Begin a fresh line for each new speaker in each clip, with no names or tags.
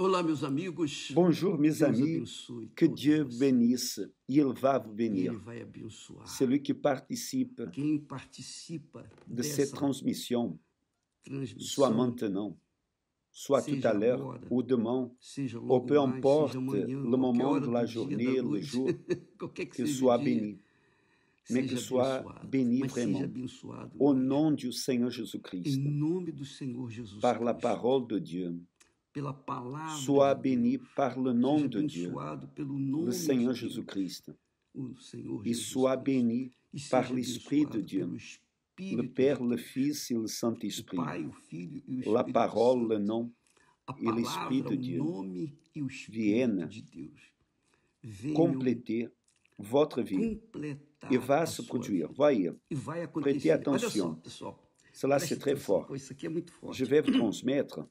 Olá, meus amigos. Bonjour, mes amis.
Que Dieu bénisse. Et il Ele vai
abençoar.
Celui Quem participa de cette transmission, soit maintenant, soit tout à l'heure, ou demain, ou peu importe le moment de la journée, le jour, qu'il soit béni. O que soit béni vraiment. Au nom du Seigneur Jésus-Christ. Par la parole de Dieu
pela palavra. Sois
béni par le nom de Dieu. Pelo nome le Seigneur E christ Et sois béni par l'Esprit de Dieu. Le Père, le Fils et le Saint-Esprit. La parole, le nom et l'Esprit de Dieu viennent compléter votre vie e va se produire. Voyez, prêtez attention. Cela, c'est très fort.
É Je
vais vous transmettre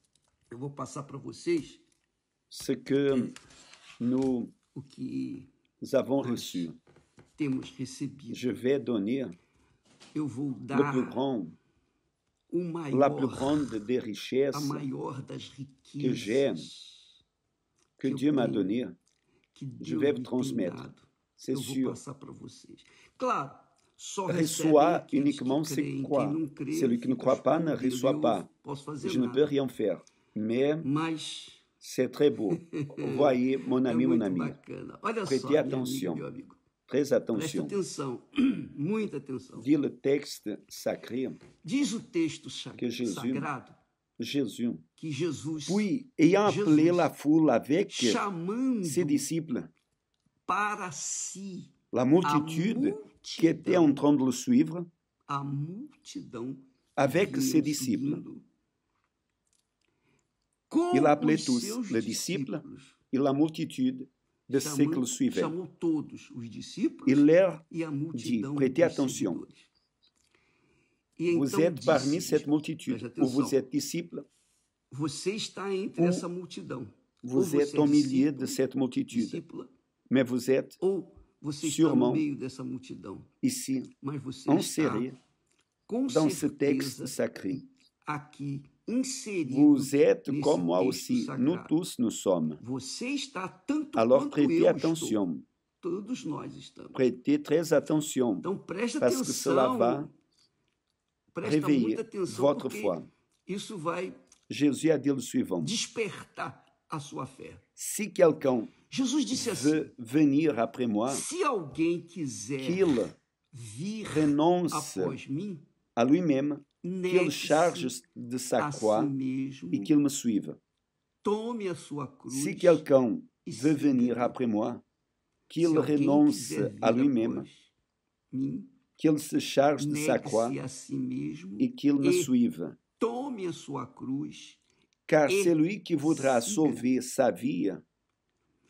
ce que nous avons reçu. Je vais donner
le plus grand, la plus grande
des richesses que j'ai, que, Dieu m'a donné. Je vais vous transmettre. C'est sûr.
Reçois uniquement ce qui
croit. Celui qui ne croit pas ne reçoit pas. Je ne peux rien faire mais c'est très beau. Voyez, mon ami, mon ami. Olha Prêtez attention dites le amigo, sacré. que Jésus. Jésus. Que Jesus. Puis, ayant appelé la foule avec ses disciples. La multitude, qui était en train de le suivre.
A multidão.
Avec ses disciples.
Com e la pletus, le
discípula e la multitude de século suivant. Chamou
todos os
discípulos e, ler
e a multidão dit,
prêtez attention. E então vous êtes parmi cette multitude, ou vous êtes disciple. Você está entre essa multidão. Vous êtes au é milieu de cette multitude. mais vous êtes ou você está no meio
dessa multidão.
mas você inséré
dans ce texte sacré. Aqui
como aussi nous tous nous sommes. Alors prêtez attention. Prêtez très attention. Donc, então, parce attention, que cela va
réveiller
votre foi. Jésus a dit le suivant. Si quelqu'un veut assim, venir après moi, qu'il renonce a lui-même Negue-se Charges de Saquá si assim mesmo, e qu'il me suiva.
Tome a sua cruz. Se Si
quelqu'un veut venir après moi, qu'il renonce a lui-même, qu'il se charge de Saquá croix si mesmo, qu'il me suiva.
Tome a sua cruz.
Car celui qui voudra sauver sa vie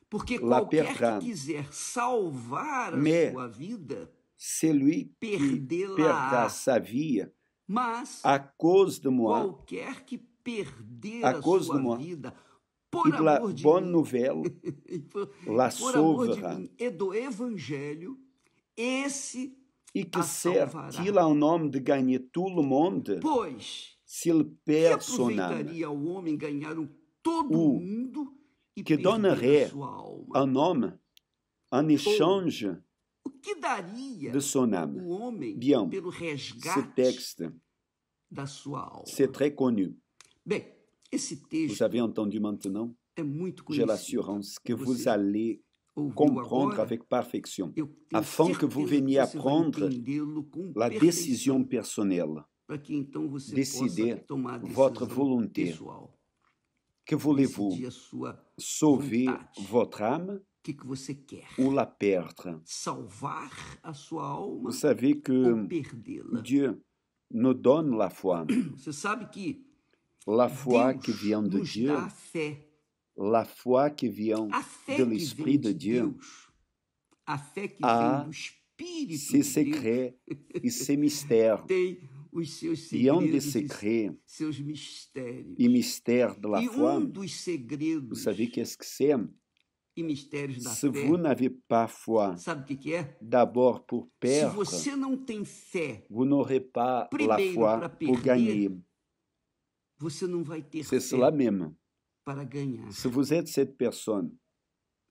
Porque la perdra. quiser salvar a sua vida,
celui qui perdra sa vie mas a cause de moi, qualquer
que perder
a, cause sua de moi, vida, por e amor de bonne nouvelle, por, la por amor de mim
e do evangelho, esse
e que certes ao nome de ganhar todo o mundo,
pois
se ele persona, que
o homem ganhar o todo uh, o mundo
e que alma ao nome, en échange, de son âme. Bien, ce texte, c'est très connu. Vous avez entendu maintenant
J'ai l'assurance
que vous allez comprendre avec perfection, afin que vous veniez apprendre prendre la décision personnelle,
décider votre
volonté. Que voulez-vous sauver votre âme
que, que você quer?
Ou la perdre.
Salvar a sua alma. Vous
savez que Dieu nous donne la foi.
Você sabe que
la foi Deus que vient de Dieu. La foi que vient de l'esprit de, de Dieu. Deus. A fé que a vem do espírito. Ses secrets de et ses mystères. Tem os seus é segredos, de secret,
seus mistérios.
E mistério da foi. Um dos segredos. Vous savez qu'est-ce que c'est?
e mistérios da Se fé. vous
pas foi, Sabe o que, que é? d'abord pour Se você
não tem fé,
vous n'aurez pas la primeiro para perder,
você não vai ter
fé mesmo.
para ganhar.
Se você êtes cette pessoa,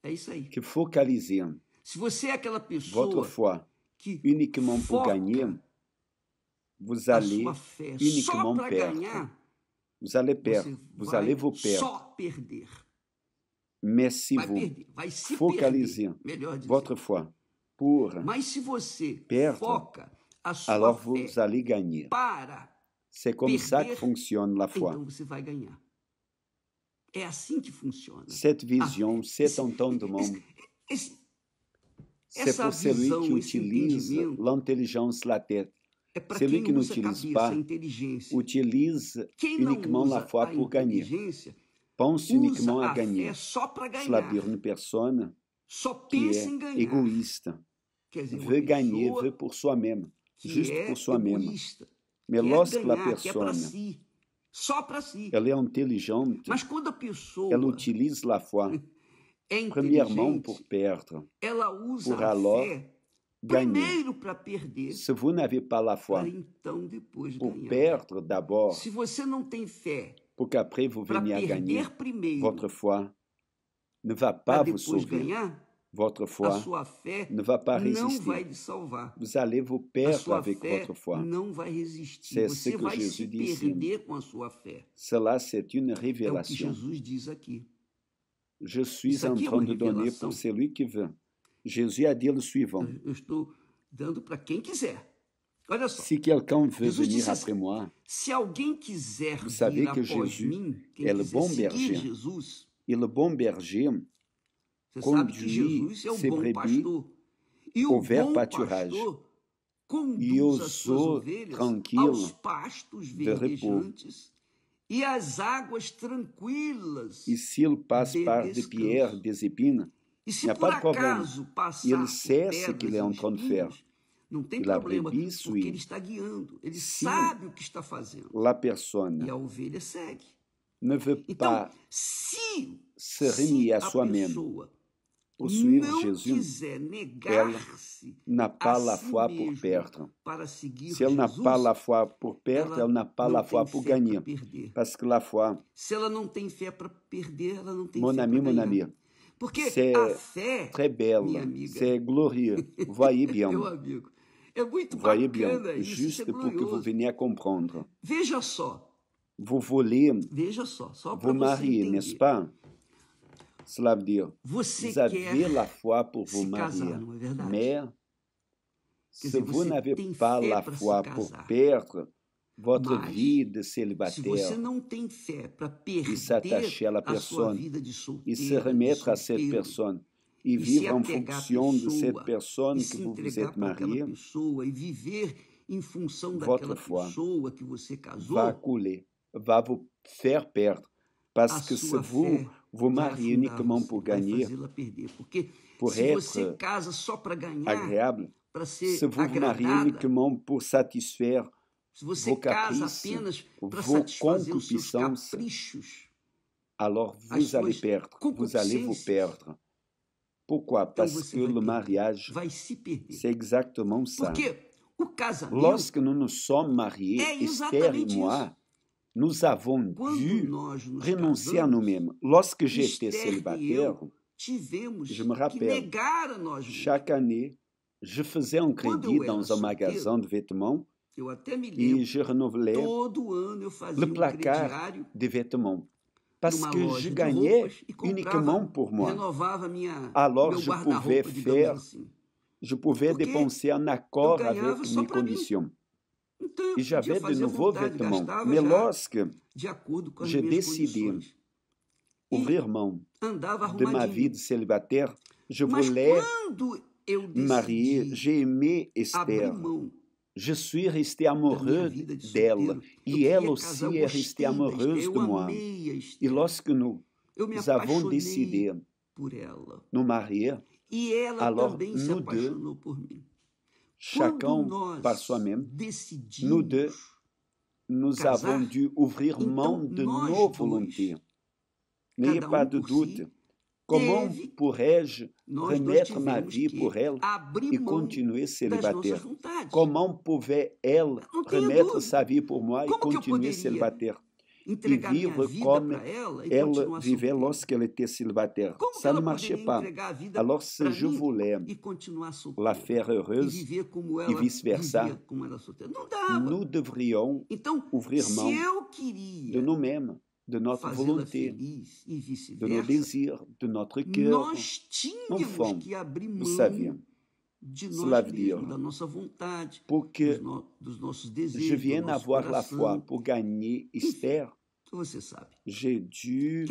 É isso aí. que focaliza,
Se você é aquela pessoa
foi que uniquement foca gagner, vous a allez, sua fé só para ganhar, vous allez perdre, você vous vai allez vous só perder se
vous focalisez
votre foi pour perdre, alors vous allez gagner. C'est comme ça que fonctionne la foi. Cette vision, cet entendement,
c'est pour celui qui utilise
l'intelligence, la tête. celui que é não utiliza? Utiliza? uniquement la foi pour gagner pense uniquement à gagner. Cela vire é em ganhar. egoísta. est égoïste, veut gagner, veut pour soi-même, juste é pour soi-même. Mais lorsque é la personne ela é inteligente, ela utiliza a foi,
é premièrement
pour perdre,
ela usa pour alors
Primeiro para perder. Se vous n'avez pas la foi, então depois pour ganhar. perdre d'abord. Se
você não tem fé,
pour qu'après vous veniez à gagner votre foi ne va pas vous sauver. votre foi ne va pas résister. Vous allez vous perdre avec votre foi. C'est ce que Jésus dit Cela, c'est une révélation. Je suis en train de donner pour celui qui veut. Jésus a dit le suivant.
Eu estou dando para quem quiser.
Olha só. Si quelqu'un veut Jesus après assim, moi,
se alguém quiser vous savez que Jésus mim, est le bon berger. Jesus,
et le bon berger conduit ses e o bom pâturage. E eu sou tranquilo
pastos
repouso.
E as águas tranquilas.
E se ele passa par de pierre, de zepina, e se por acaso passar ele cesse que ele é
não tem la problema,
porque ele está
guiando, ele si sabe o que está
fazendo. La persona e a ovelha segue. Ne veut então, pas se, se se a sua mesma possuir não Jesus, ela n'a pas la foi perto. perdre. Si elle n'a pas la foi pour perdre, elle n'a pas la foi pour gagner. Parce que la foi.
Se ela não tem fé para perder, ela não tem
mon fé ami, mon ami. Porque a fé, très belle, c'est glória, vai bien. Meu
amigo, é muito Voyez bacana bien, isso. Juste é pour vous
veniez comprendre.
Veja só.
Vous voulez
Veja só, só você marier, n'est-ce
pas? Cela veut dire, você vous avez la foi pour vous marier. Casar, é mais, dizer, se vous n'avez pas la foi pour perdre votre Mas, vie de célibataire
et s'attacher à la personne se remettre à cette
personne, e, e vivre en fonction de cette personne que vous vous êtes pessoa que você casou, va couler, va vous ser perto, Parce que se vous vous mariez uniquement pour gagner, pour se
ganhar,
agréable, se vous vous mariez uniquement pour satisfaire vos caprices, vos concupiscences, alors vous allez perdre, vous allez vous perdre. Pourquoi então Parce então que le mariage, c'est exactement ça. Lorsque nous nous sommes mariés, é Esther et moi, nous avons dû nous renoncer à nous-mêmes. Lorsque j'étais célibataire,
je me rappelle,
chaque année, je faisais um crédito dans um magasin de vêtements
e
je renouvelais
le placard
de vêtements parce que je gagnais uniquement pour moi.
Alors je pouvais faire,
assim. je pouvais Porque dépenser en accord avec mes conditions. Então, e j'avais de nouveaux vêtements. Mais lorsque j'ai décidé ouvrir mão
de ma vie
de célibataire, je Mas voulais marier, j'ai aimé Esther. Je suis resté amoureux dela é e ela aussi est restée amoureuse de moi.
E
lorsque nous avons décidé nous marier,
alors nous
deux, chacun par soi-même, nous deux, nous avons dû ouvrir mão então de nos volontés. N'ayez pas de doute comment pourrais-je remettre ma vie pour elle et continuer célibataire? Comment pouvait-elle remettre sa vie pour moi et continuer célibataire? E vivre comme elle vivait lorsqu'elle était célibataire. Ça ne marchait pas. Alors, si je voulais la faire heureuse
e vice-versa,
nous devrions então, ouvrir mão de nous-mêmes. de notre volonté,
de
nos désirs, de notre cœur. Não de Nous savions. De Cela veut dire pour que je viens avoir la foi pour gagner Esther. J'ai dû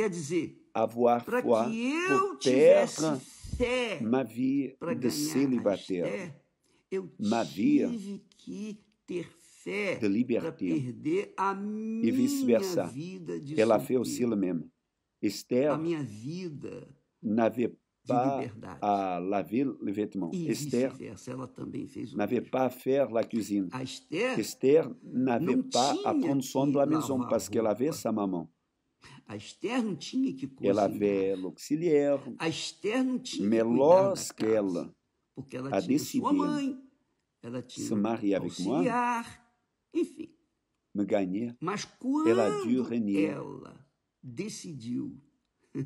avoir foi
pour perdre
ma vie de célibataire, ma vie de liberté
e
vice-versa. Elle a fait aussi le même. Esther n'avait pas à laver le vêtement. Esther n'avait pas à faire la cuisine. Esther n'avait pas à prendre soin de la maison parce qu'elle avait sa maman.
A Esther não tinha que cozinhar. Ela
havia auxiliar. A Esther não tinha que cuidar da casa, que ela,
porque ela a tinha decidir. sua mãe. Ela
tinha se mariar avec moi, enfim. ganhei. Mas
quando ela,
Renier, ela decidiu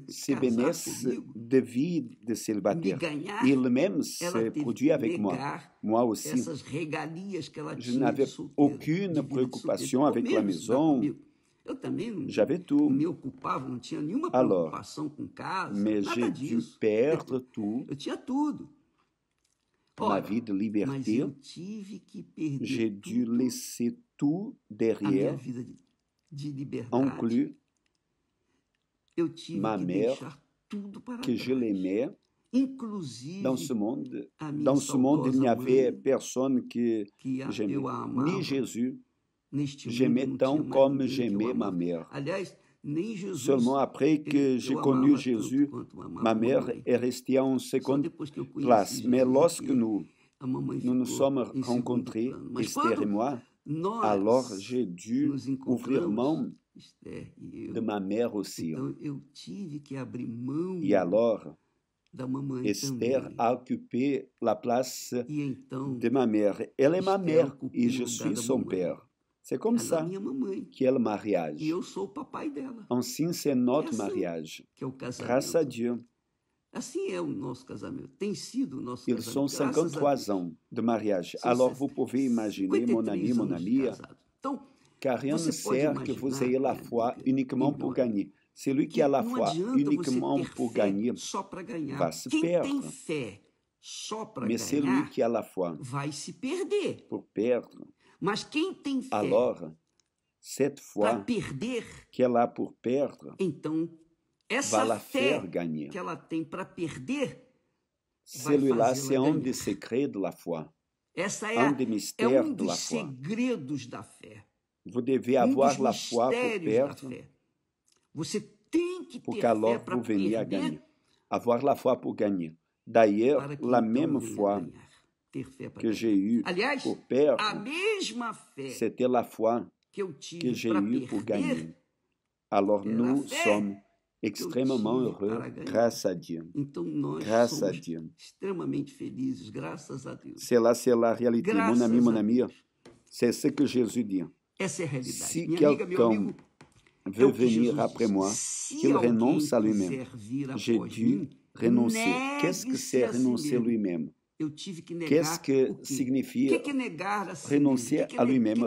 se benesse devia de célibataire. ele mesmo se produit avec moi. Moi aussi.
Je
aucune préoccupation avec la maison. Eu também não J'avais me ocupava, não tinha nenhuma Alors, preocupação com casa, mais nada disso. perdre tu Eu tinha tudo. ma vie de liberté, j'ai dû laisser tout derrière, inclus ma mère, que je l'aimais. Dans ce monde, dans ce monde, il n'y avait personne que j'aimais, ni Jésus. J'aimais tant comme j'aimais ma mère.
Seulement après
que j'ai connu Jésus, ma mère est restée en seconde place. Mais lorsque nous nous, nous sommes rencontrés, Esther et moi, alors j'ai dû ouvrir main e de ma mère aussi. Et alors,
Esther
a occupé la place e de ma mère. Elle est ma mère et je suis son père. Você como ela ça é que ela é mariage. E eu sou
o papai dela.
Assim é c'est notre é assim mariage. Que é o casamento. Grâce à Dieu.
Assim é o nosso casamento. Tem sido o nosso Eles casamento. Ils sont 53
de mariage. Alors vous pouvez imaginer, mon ami, mon ami, então, car rien ne que vous ayez la né, foi uniquement pour gagner. Celui qui a la foi uniquement pour gagner, só ganhar. vai se Quem perdre. Tem
fé só para ganhar, celui
qui a la foi vai se perder. por perdre. Mas quem tem fé Alors, cette foi perder, que ela é por perdre, então essa fé gagner. que
ela tem para perder,
celui-là c'est un des secrets de la foi.
Essa é, a, é um dos segredos da fé.
Vous devez um avoir la foi pour perdre. Você tem que ter fé para perder. Gagner. Avoir la foi pour gagner. D'ailleurs, la então même foi ter fé para que j'ai eu Aliás, pour perdre, a
mesma fé
la foi que, eu tive para j'ai eu Alors nous sommes extrêmement heureux grâce à Então nós somos extremamente Dieu.
extrêmement felizes graças a Deus. C'est
là, c'est la réalité. mon ami, mon ami, c'est ce que Jésus dit.
Essa é a realidade. Si quelqu'un
veut é venir après moi, qu'il renonce à lui-même. J'ai dû renoncer. Qu'est-ce que c'est renoncer lui-même? Qu'est-ce que signifie renoncer à lui-même,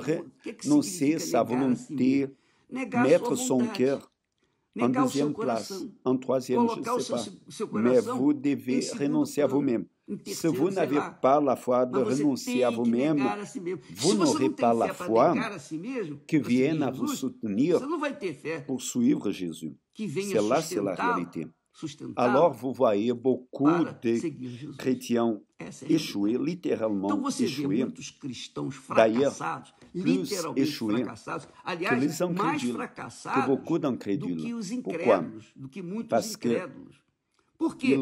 renoncer sa volonté, mettre son cœur
en deuxième place,
en troisième, je ne sais pas. Mais vous devez renoncer à vous-même. Si vous n'avez pas la foi de renoncer à vous-même, vous n'aurez pas la foi
que vienne à vous soutenir
pour suivre Jésus. C'est là, c'est la réalité. Alors vous voyez beaucoup de chrétiens é échoués, littéralement então, você Vê muitos cristãos fracassados, literalmente fracassados. Aliás, mais fracassados que Do que os incrédulos,
Pourquoi? do que muitos Parce incrédulos. Por quê?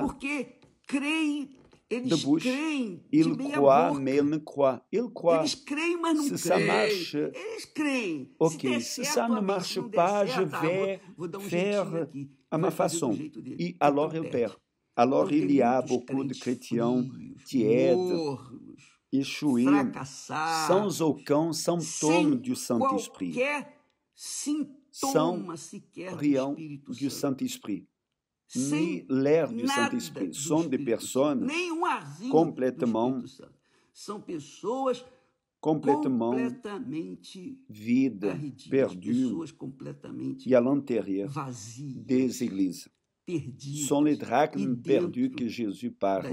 Porque creem eles de creem
de il meia croit, boca. il croit. Eles
creem, mas não se creem. Ça marche, Eles creem.
Ok, se, se ça ne marche pas, je vais um faire à ma façon. E alors il perd. Alors il y a é beaucoup de chrétiens tièdes, échoués, são zoucão, são tomes do Saint-Esprit.
São rião
do Saint-Esprit sem ler de Santo Espírito. São de pessoas completamente
são pessoas
completamente, vida perdida pessoas completamente e à l'intérieur des églises. Perdidos, são les drachmes perdus que Jesus parla.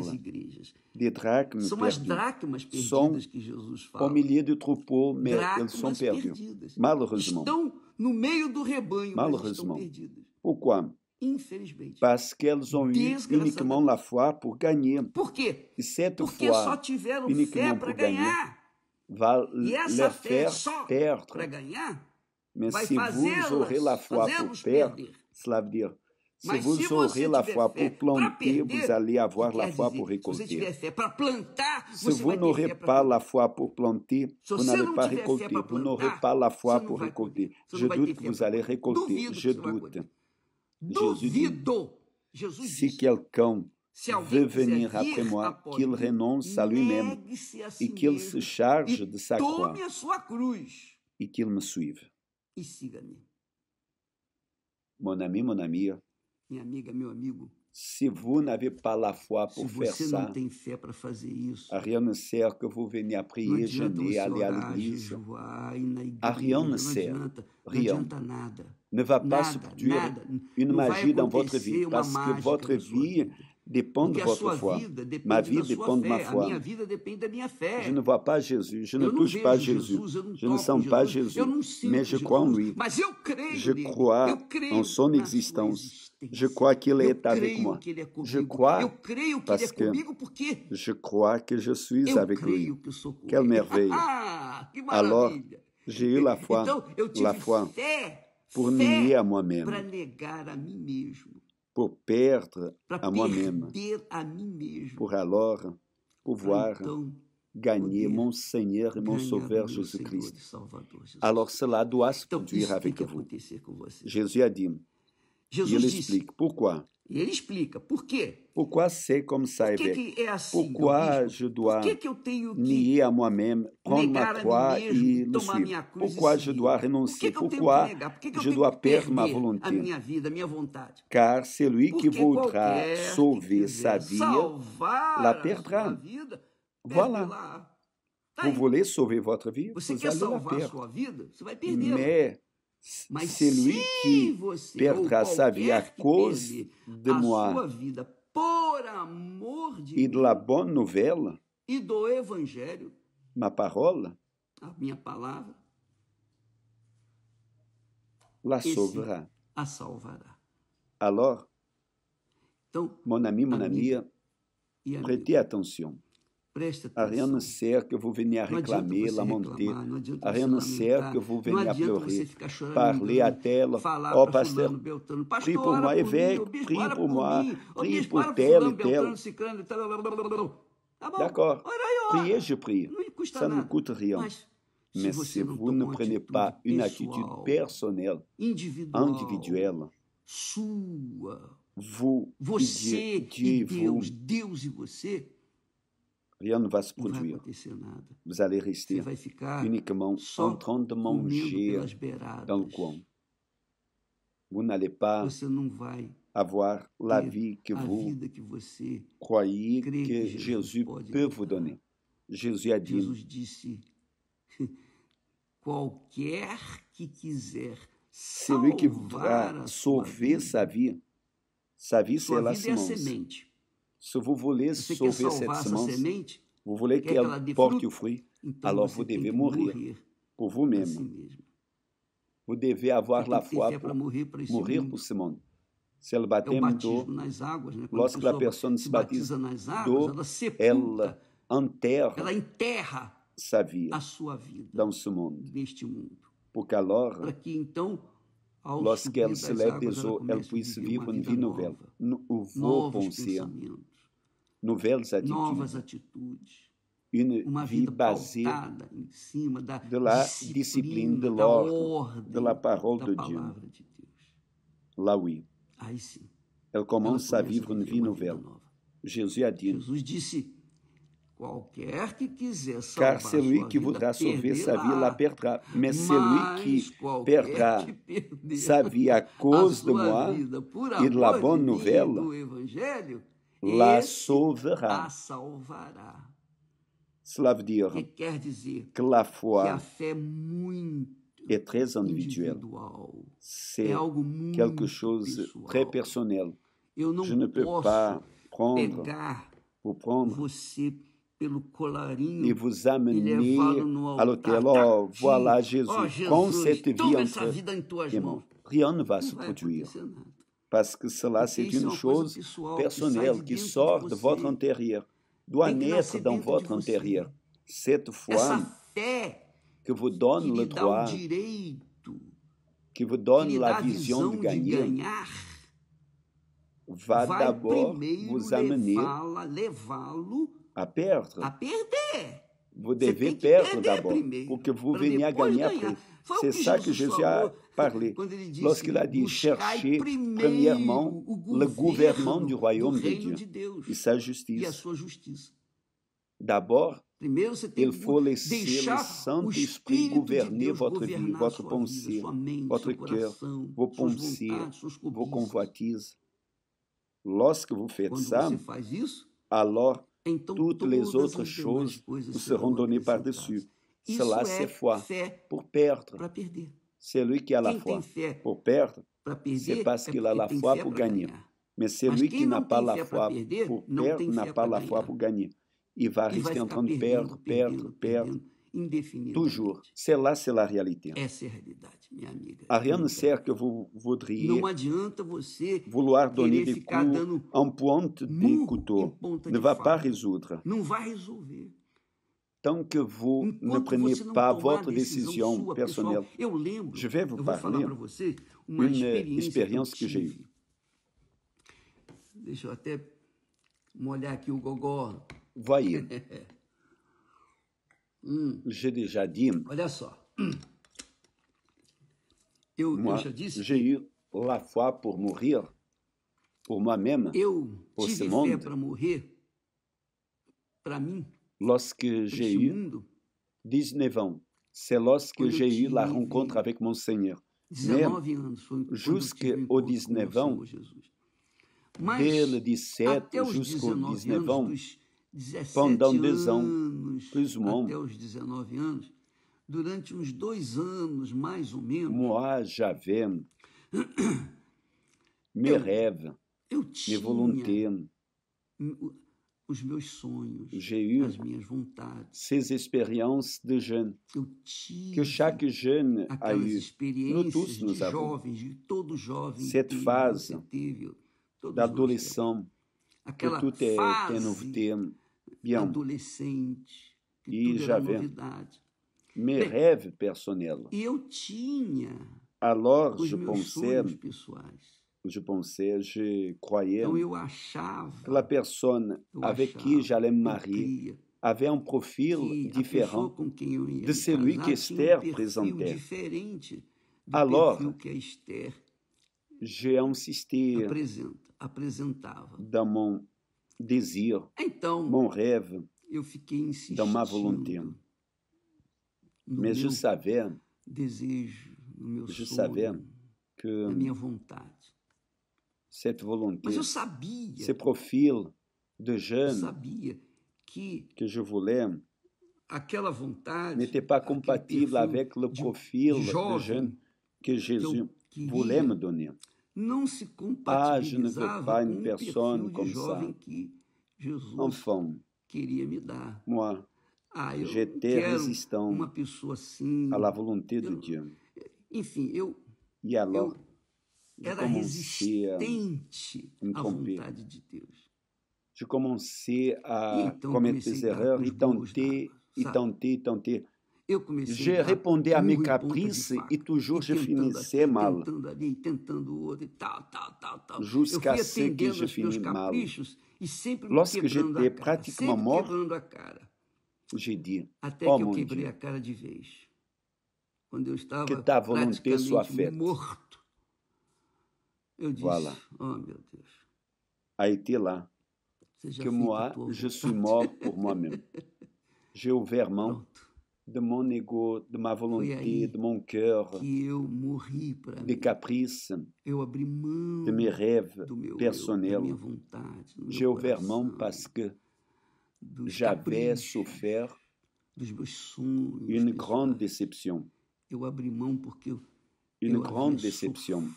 Des drachmes são perdues. as dracmas perdidas são que Jesus fala. Au milieu du troupeau, mais drachmas são perdidas. Malheureusement. Estão
no meio do rebanho, Malheureusement. mas estão
perdidas. Pourquoi? parce qu'elles ont eu uniquement la foi pour gagner. Por quê? E cette Porque foi só Va faire perdre.
Mais si vous aurez la foi pour perdre,
cela veut dire si vous aurez la foi pour planter, vous allez avoir la foi pour récolter.
Si vous n'aurez pas
la foi pour planter, vous n'allez pas récolter. Vous n'aurez pas la foi pour récolter. Je doute que vous allez récolter. Je doute. Duvido. Jésus si quelqu'un veut venir après moi, qu'il renonce a lui
e que ele se
charge de
cruz
e que ele me suive. Mon ami, mon ami, se vous n'avez pas la foi pour faire ça, rien ne sert que vous venez à prier, jeûner, aller à l'église. rien ne sert. Rien. ne va pas se produire une magie dans votre vie, parce que votre vie dépend de votre foi. Ma vie dépend de ma foi. Je ne vois pas Jésus, je ne touche pas Jésus, je ne sens pas Jésus, mais je crois en lui.
Je crois en son
existence. Je crois qu'il est avec moi. Je crois parce que je crois que je suis avec lui. Quelle merveille.
Ah,
Alors, j'ai eu la foi, la foi. pour nier à moi-même. Para
negar a mim mesmo.
Pour perdre pra moi-même.
a mim mesmo.
Pour alors pouvoir então, gagner mon Seigneur et mon Sauveur Jésus-Christ. Alors cela doit se produire avec vous. Jésus a dit. Jesus e então, é ele disse, explica pourquoi. E ele explica por quê. Pourquoi c'est como ça, Por que, que é
assim? Pourquoi
je dois por que, que eu tenho que nier à moi que que ma croix et le suivre? Pourquoi je dois renoncer? Pourquoi je A minha
vida, a minha vontade?
Car celui qui voudra sauver sa vie la perdra. Voilà. Vous voulez sauver votre vie? Você quer salvar sua vida? Você vai perder. Mais mas celui que você pertras à via cause de moi sua
vida por amor de e de la bonne e do evangelho
ma parola,
a minha palavra
la sauvera a salvará alors então, mon ami mon ami, preste prêtez attention
Preste atenção.
A que eu vou venir a reclamar, lamenter. A renoncer que eu vou venir a pleurer. Parler à tela. Falar ó, pastor, fulano, por Pastor, pour moi, évêque, prie por moi, prie por oh, tela e tela. D'accord. Prie je prie. Ça não coûte rien. Mas se você não prenez pas une attitude
individual,
individuelle,
sua,
você e Deus, Deus e você, Rien ne va se produire. Vous allez rester uniquement en train de manger dans le coin. Vous n'allez pas avoir la vie que vous croyez que Jésus peut vous donner. Jésus a dit,
qualquer que quiser
celui qui voudra sauver sa vie, sa vie c'est la é semence. Se eu vou ler sobre cette semence, vous voulez qu'elle porte o fruit, então alors vous devez morrer, morrer por vous mesmo. Si vous devez avoir la foi morrer por esse mundo. mundo. Se ela bater é do,
águas, né? a pessoa se batiza, nas águas, ela
sepulta, ela enterra, ela enterra a sua vida neste mundo. Porque alors, para
que então lorsqu'elle se lève des eaux, elle
puisse vivre une vie nouvelle, nouveau pensée. Novelas atitudes. Novas
atitudes.
Une uma vida baseada pautada em
cima da de
la ordem de de la parole da de Dieu. De Deus. lá oui. Aí sim. ele começa a vivre uma vida nouvelle. Jesus disse, Qualquer
que quiser salvar Car celui que voudra sauver sa vie
la Mais celui qui perdra sa vie a cause de moi e de la bonne nouvelle
la sauvera.
Cela veut dire que, la foi est très individuelle. C'est quelque chose de très personnel. Je ne peux pas prendre vous prendre et vous amener e à l'hôtel. Oh, voilà oh, Jésus, oh, cette vie entre tes Rien ne va se produire. parce que cela c'est une é chose personnelle qui sort de votre intérieur, doit naître dans votre intérieur. Cette foi que vous donne le droit, que vous donne la vision de gagner, va d'abord vous amener à perdre. Vous devez perdre d'abord pour que vous veniez à gagner après. C'est ça que Jésus a parlé lorsqu'il a dit chercher premièrement le gouvernement du royaume de Dieu et sa justice.
E D'abord, il faut laisser le
Saint-Esprit gouverner votre vie, votre pensée, votre cœur, vos pensées, vos convoitises. Lorsque vous faites ça, alors toutes les autres choses vous seront données par-dessus. Isso Cela é foi por perdre. Para perder. Celui ela a la foi pour perder. c'est parce qu'il a la foi por ganhar. Mas celui qui n'a pas la foi por perdre, n'a pas la foi pour gagner. Il va rester en train de perdre, perdre, perdre. Toujours. C'est là, c'est la A real não sert é que vous voudriez
vouloir donner des coups
en pointe des couteaux. Ne Não vai resolver. Je vais vous parler d'une expérience que, que j'ai eue. Deixa
eu até molhar aqui o gogó.
Voyez. Hum. J'ai déjà dit. Olha só. Eu, moi, j'ai eu la foi pour mourir pour moi-même, eu Eu tive fé para morrer, para mim. Lorsque j'ai eu 19 ans, c'est lorsque j'ai eu la rencontre avec mon Seigneur. Jusqu'aux 19 ans, dele 17 jusqu'aux 19 ans, pendant deux ans, plus ou moins, durante uns dois anos, mais ou menos. Moi, j'avais mes eu, rêves, mes volontés
os meus sonhos,
eu as minhas vontades, ces expériences de jeune que chaque jeune a eu. Nous tous, nous de avons. jovens, de
todo jovem cette teve, phase
teve, d'adolescent que tout é, est nouveauté, bien. Adolescente, que e tudo já novidade. Mes Bem, rêves personnels. Eu tinha Alors, os je meus pensais, pessoais je pensais, je croyais então, que la personne avec qui j'allais me marier avait un profil différent de celui qu'Esther présentait. Alors, j'ai insisté dans mon désir, então, mon rêve, dans ma volonté.
Mais je savais, je
savais que cette volonté, sabia, ce profil de jeune que, que, je voulais n'était pas compatible avec le profil de, de jeune que Jésus que voulait me donner.
Se ah, je ne veux que Jesus personne comme ça.
Enfant, moi, ah, j'étais résistant assim, à la volonté eu, de Dieu. Enfim, eu, e alors, eu, era resistente à vontade de Deus. de commencer então então então à commettre des erreurs, et tenter, et tenter, tenter.
Je répondais à meus caprichos
e toujours je finissais mal.
Jusqu'à ce que je finisse mal. Lorsque j'étais pratiquement mort, cara. dit, oh mon Dieu, que ta volonté praticamente morto. Eu disse, Vá oh
meu Deus. Haiti lá. Que moi, je suis mort pour moi-même. J'ai ouvert mão de mon ego, de ma volonté, de mon cœur,
de
caprice,
de
mes rêves personnels. J'ai ouvert mão parce que j'avais souffert une grande déception.
Eu abri mão porque eu
une Eu grande déception.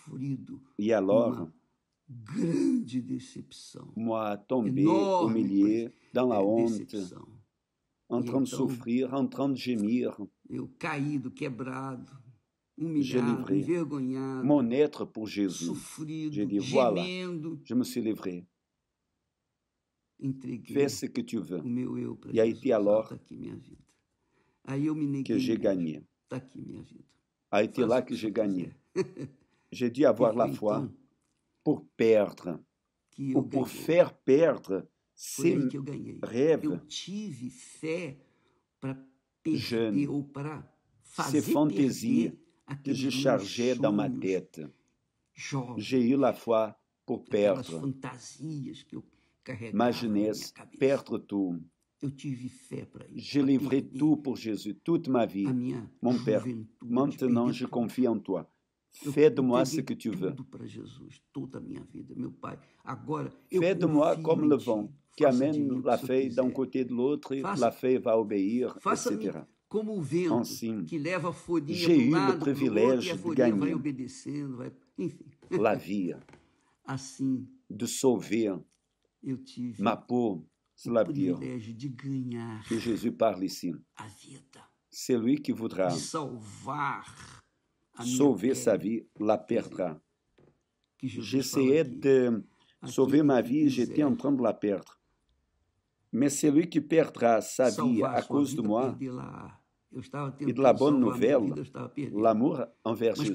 Et alors, moi tombé, humilié, dans la é, honte, en train de então souffrir, en train de gémir. Eu
caído, quebrado, humilhado, envergonhado, Mon
être pour Jésus. J'ai dit, voilà, gemendo, je me suis livré. Fais ce que tu veux. Et Jesus alors que j'ai gagné. Está aqui minha vida. a ah, là que j'ai gagné. J'ai dû avoir la foi pour perdre ou pour faire perdre ces rêves.
ces fantaisies
que je chargeais dans ma tête. J'ai eu la foi pour perdre ma jeunesse, perdre tout. J'ai livré tout pour minha toute ma vie. Mon Père, maintenant je confie en toi. Fais de moi ce que tu veux. Fais de moi comme le vent, qui amène la feuille d'un côté de l'autre, la feuille va obéir, etc.
Assim, j'ai eu le privilège de gagner
la vie, assim de sauver ma peau, cela euh, dire que Jésus parle ici. Celui qui voudra
sauver
sa vie la perdra. J'essayais de sauver ma vie et j'étais en train de la perdre. Mais celui qui perdra sa vie à cause de moi
et de la bonne nouvelle,
l'amour envers Jésus,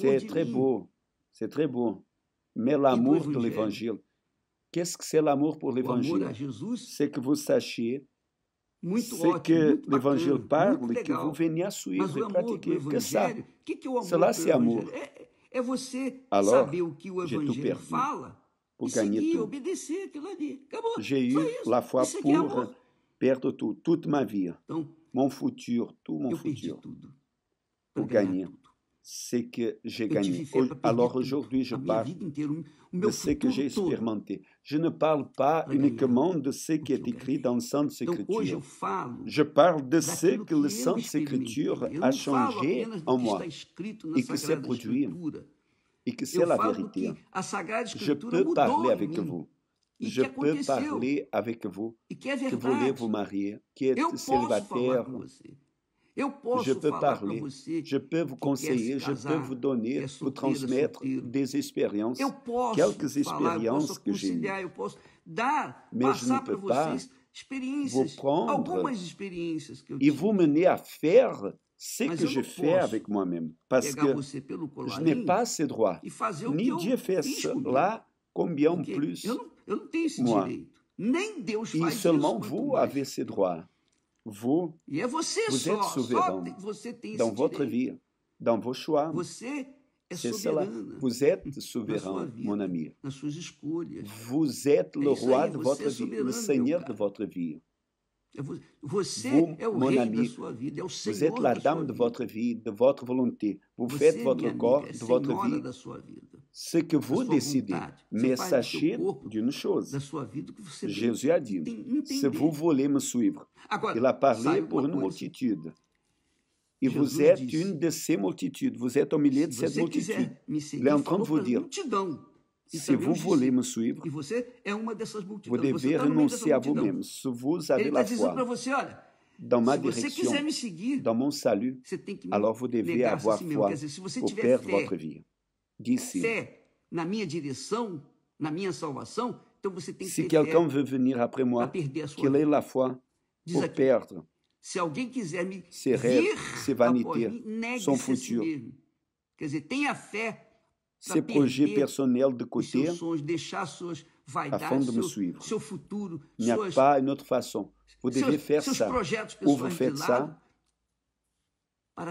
c'est très beau,
c'est très beau. Mais l'amour de l'Évangile, Qu'est-ce que c'est l'amour pour l'évangile? C'est que vous sachiez c'est que l'évangile parle e que vous venez à suivre Mas e pratiquer. Que ça? Que que o Cela, c'est amour.
É, é você Alors, saber o que o evangelho fala e seguir, tout. obedecer aquilo ali. Acabou. J'ai eu
la foi pure, perdo tudo, toute ma vie, então, mon futur, tout mon eu futur. Pour gagner. Tudo. c'est que j'ai gagné. Alors aujourd'hui, je parle de ce que j'ai expérimenté. Je ne parle pas uniquement de ce qui est écrit dans le Sainte Écriture. Je parle de ce que le Sainte Écriture a changé en moi et que c'est produit et que c'est la vérité.
E je peux parler avec vous.
Je peux parler avec vous que vous voulez vous marier, qui êtes célibataire,
je peux parler,
je peux vous conseiller, je peux vous donner, vous transmettre des expériences, quelques expériences que j'ai eues. Mais je ne peux pas
vous prendre
et vous mener à faire ce que je fais avec moi-même, parce que je n'ai pas ce droits, e ni Dieu fait cela, combien plus moi.
Et seulement
vous avez ce droits. Vous, e é você vous só, êtes souverain só você tem dans votre vie, dans vos choix. Você é soberana. Vous êtes souverain, vida, mon ami.
Nas suas escolhas.
Vous êtes le é roi senhor de é votre é vie, le seigneur de votre vie.
Você é o rei ami, da sua vida, é o é Senhor vous êtes la dame
de votre vie, de votre volonté. Vous você, faites votre corps, de votre é vie. Da
sua vida,
ce que vous décidez. Mais sachez d'une chose. Da sua vida, que você Jésus a dit, se vous voulez me suivre, Agora, il a parlé pour une coisa. multitude. E Jesus vous êtes é disse, une de ces multitudes. Vous êtes au milieu de cette multitude. il est en train de vous dire.
Multidão. Se vos voulez
me suivre, e
você é uma dessas multidões. Vous devez renunciar tá a vous-même.
Se Ele está dizendo para você, olha, dans ma direction, seguir, dans mon salut, alors vous devez avoir foi dizer, pour perdre fé, votre vie. Disse, fé
na minha direção, na minha salvação, então você tem que Se quelqu'un veut
venir après moi, la foi aqui, perdre
se alguém quiser me seguir, se
ses vanités, mim, son futur. Si
Quer dizer, tenha fé
se projet personnel de côté,
sonhos, suas vaidades, afin de me Seu futuro,
Il n'y a suas... pas une autre façon. Vous devez seus, faire seus ça. Ou vous faites ça,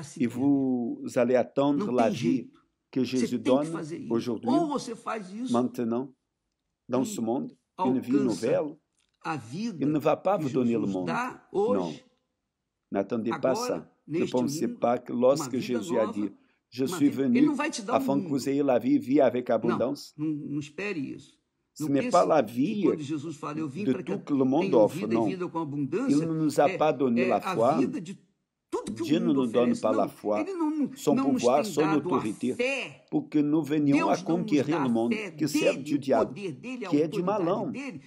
si et vous allez attendre la vie não que Jésus donne aujourd'hui, maintenant, dans ce monde, une vie nouvelle. Il ne va pas vous donner le monde. Hoje, não. N'attendez pas ça. Ne pensez pas que lorsque Jésus a dit Je suis venu ele não vai te dar afin que vous ayez la vie, vie avec Não, não,
não espere isso. Ce n'est pas la vie que, Jesus fala, eu vim de tout
que le monde offre, vida, non.
com abundância, Il ne nous a é,
pas donné é, la foi. Dieu ne nous donne pas la foi, não, son não pouvoir, son autorité, pour que nous venions à conquérir le monde que serve du diable, que é de malão. Ele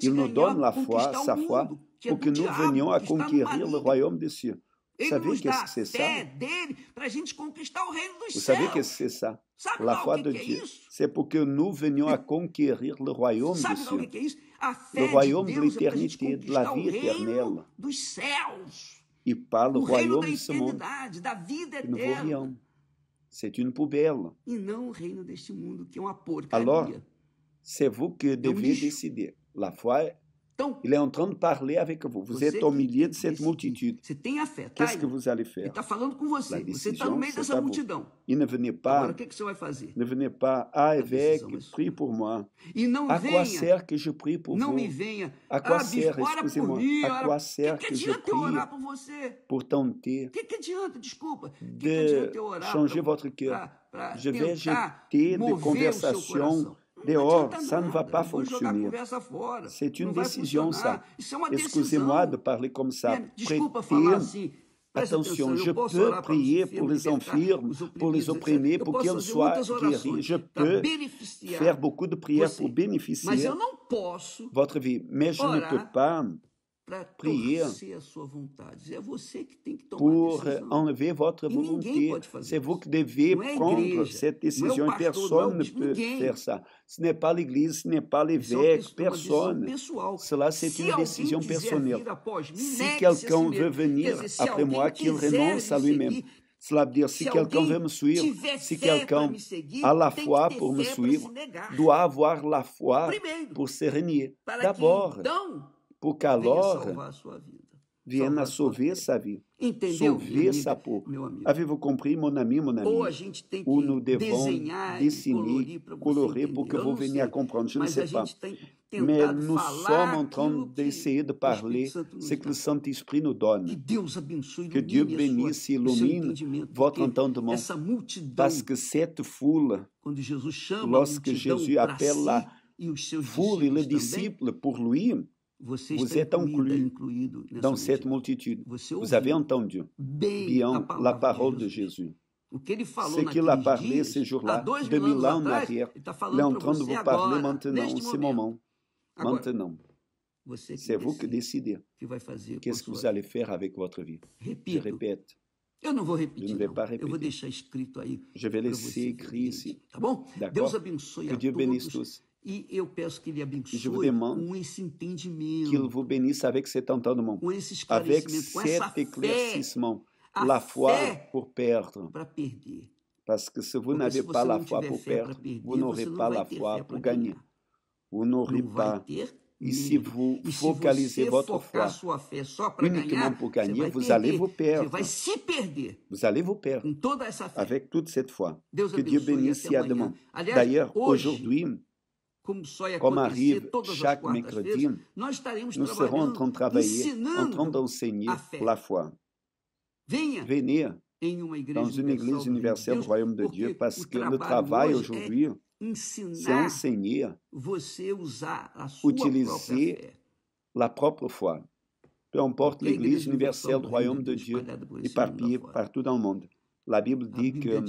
Il nous donne la foi, sa foi, é pour que nous venions à conquérir le royaume des cieux. Ele sabia nos que dá esse fé
dele para a gente conquistar o reino dos Vous céus. Vous savez
qu'est-ce que é isso? Sabe La que é isso? C'est pour que nous venions à conquérir le royaume Sabe de Dieu.
le royaume de, l'éternité, é de la vie éternelle. Dos céus.
Il parle du royaume de ce
Da vida eterna. nouveau royaume.
C'est une poubelle.
Et non reino deste mundo, que é uma porcaria. Alors,
c'est vous que é devez décider. La foi Donc, então, il est é en train de parler avec vous. Vous êtes é au milieu de cette é multitude.
Tá Qu'est-ce
que vous allez faire? Tá La
tá décision, c'est à vous.
Et ne venez pas,
ne
venez pas, ah, évêque, prie pour moi. A quoi sert que je prie pour vous? à quoi ah, sert, excusez-moi, por quoi sert que, je prie pour tenter de changer votre cœur? Je vais jeter de conversação. dehors, ça ne va pas fonctionner. C'est une décision, ça. Hein. Excusez-moi de parler comme ça. Attention, je peux prier pour les infirmes, pour les opprimés, pour qu'ils soient guéris. Je peux faire beaucoup de prières pour bénéficier votre vie, mais je ne peux pas
para torcer a sua vontade. É você que tem
que tomar a decisão. enlever votre volonté. é Você que devez prendre cette décision. Pastor, personne ne peut ninguém. faire ça. Ce igreja. pas l'église, ce n'est pas l'évêque, personne. Cela, c'est si une décision personnelle. Mim, si quelqu'un veut venir dizer, Se moi, qu'il renonce à lui-même. Cela veut dire, si, si quelqu'un quer me seguir. si quelqu'un a la foi pour me suivre, doit avoir la foi pour se renier. D'abord, porque a Lorra venha, sua venha sauver sa vie. Entendeu? Sauver sa peau. Avez-vous compris, mon mon Ou a gente tem que Ou nous devons dessiner, colorer pour que vous veniez à comprendre. Je ne sais pas. Mais nous sommes en train d'essayer de parler que o Santo Espírito nos donne.
Né? Que Dieu bénisse et illumine votre entendement. Parce que Jesus apela lorsque e appelle la
foule et les discípulos por lui, Vous êtes inclus dans cette multitude. Vous avez entendu bien la parole de Jésus. Ce qu'il a parlé ce jour-là, 2000 ans en arrière, il est en train de vous parler maintenant, en ce moment. Maintenant. C'est vous qui décidez qu'est-ce que vous allez faire avec votre vie. Je répète. Je ne vais pas répéter. Je vais laisser écrit ici. Tá que Dieu bénisse tous.
E eu peço que ele abençoe com
esse entendimento. Que eu vou benir avec cet entendement. Com esse esclarecimento, com essa fé. a fé por perdre. Para perder. Parce que se vous n'avez pas la por pour você não n'aurez pas fé foi ganhar você não vai ter E se você focalizar votre foi
sua fé só para ganhar, você vai vous allez vous perdre. Você vai se perder.
Vous allez vous perdre. Com
toda essa fé.
Avec toute cette foi. Deus que Dieu bénisse et à demain. D'ailleurs, aujourd'hui,
comme arrive chaque mercredi, nous serons en train de travailler, en
d'enseigner la foi.
Venez
dans une église universelle du royaume de Dieu, parce que le travail aujourd'hui, c'est enseigner,
utiliser
la propre foi. Peu importe l'église universelle du royaume de Dieu, et éparpillée partout dans le monde. La Bible dit que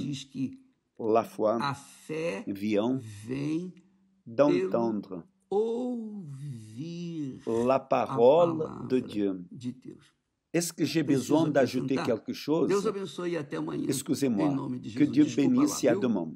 la foi vient d'entendre la parole de Dieu. Est-ce que j'ai besoin d'ajouter quelque chose?
E Excusez-moi.
Que Dieu bénisse et à demain.